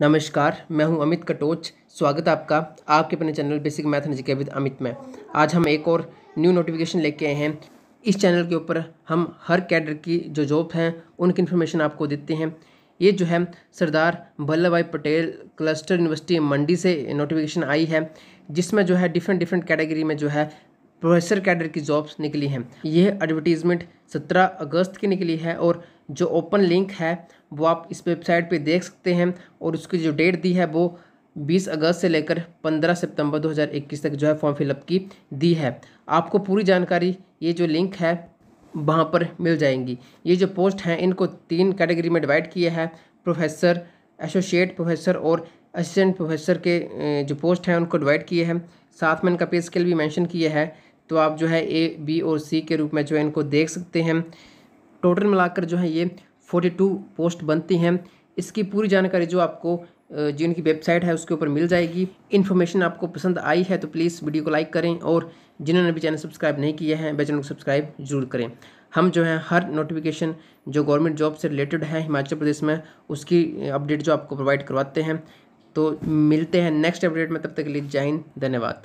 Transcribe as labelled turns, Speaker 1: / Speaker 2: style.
Speaker 1: नमस्कार मैं हूं अमित कटोच स्वागत है आपका आपके अपने channel basic math magic with Amit में आज हम एक और न्यू नोटिफिकेशन लेके आए हैं इस चैनल के ऊपर हम हर कैडर की जो जॉब हैं उनकी इन्फॉर्मेशन आपको देते हैं ये जो है सरदार वल्लभ भाई पटेल क्लस्टर यूनिवर्सिटी मंडी से नोटिफिकेशन आई है जिसमें जो है डिफरेंट डिफरेंट कैटेगरी में जो है प्रोफेसर कैडर की जॉब्स निकली हैं यह एडवर्टीज़मेंट सत्रह अगस्त की निकली है और जो ओपन लिंक है वो आप इस वेबसाइट पे देख सकते हैं और उसकी जो डेट दी है वो 20 अगस्त से लेकर 15 सितंबर 2021 तक जो है फॉर्म फिलअप की दी है आपको पूरी जानकारी ये जो लिंक है वहाँ पर मिल जाएंगी ये जो पोस्ट हैं इनको तीन कैटेगरी में डिवाइड किया है प्रोफेसर एसोसिएट प्रोफेसर और असिस्टेंट प्रोफेसर के जो पोस्ट हैं उनको डिवाइड किए हैं साथ में इनका पे स्केल भी मेंशन किया है तो आप जो है ए बी और सी के रूप में जो है इनको देख सकते हैं टोटल मिलाकर जो है ये फोर्टी टू पोस्ट बनती हैं इसकी पूरी जानकारी जो आपको जी इनकी वेबसाइट है उसके ऊपर मिल जाएगी इन्फॉर्मेशन आपको पसंद आई है तो प्लीज़ वीडियो को लाइक करें और जिन्होंने भी चैनल सब्सक्राइब नहीं किया है वे चैनल को सब्सक्राइब जरूर करें हम जो है हर नोटिफिकेशन जो गवर्नमेंट जॉब से रिलेटेड है हिमाचल प्रदेश में उसकी अपडेट जो आपको प्रोवाइड करवाते हैं तो मिलते हैं नेक्स्ट अपडेट में तब तक के लिए जय हिंद धन्यवाद